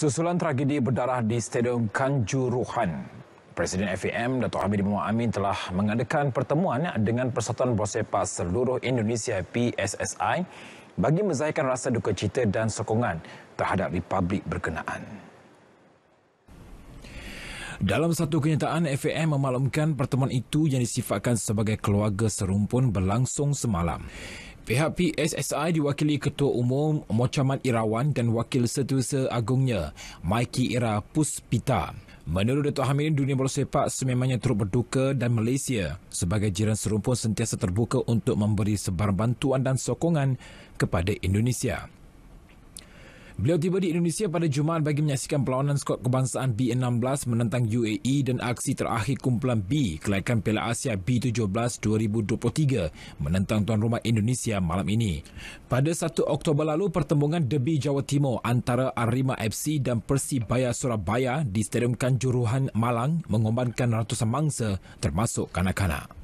Susulan tragedi berdarah di Stadium Kanjuruhan, Presiden FAM Dato' Hamidi Muhammad Amin telah mengadakan pertemuan dengan Persatuan Bersepak Seluruh Indonesia PSSI bagi menzahirkan rasa duka cita dan sokongan terhadap Republik berkenaan. Dalam satu kenyataan, FAM memaklumkan pertemuan itu yang disifatkan sebagai keluarga serumpun berlangsung semalam. Pihak PSSI diwakili Ketua Umum Mochaman Irawan dan Wakil Setiausaha Agungnya Maiki Ira Puspita. Menurut Dato' Hamidin, dunia bola sepak sememangnya teruk berduka dan Malaysia sebagai jiran serumpun sentiasa terbuka untuk memberi sebarang bantuan dan sokongan kepada Indonesia. Beliau tiba di Indonesia pada Jumaat bagi menyaksikan perlawanan skuad kebangsaan B16 menentang UAE dan aksi terakhir kumpulan B kelayakan Piala Asia B17 2023 menentang tuan rumah Indonesia malam ini. Pada 1 Oktober lalu, pertembungan debi Jawa Timur antara Arima FC dan Persibaya Surabaya di Stadium Kanjuruhan Malang mengumbankan ratusan mangsa termasuk kanak-kanak.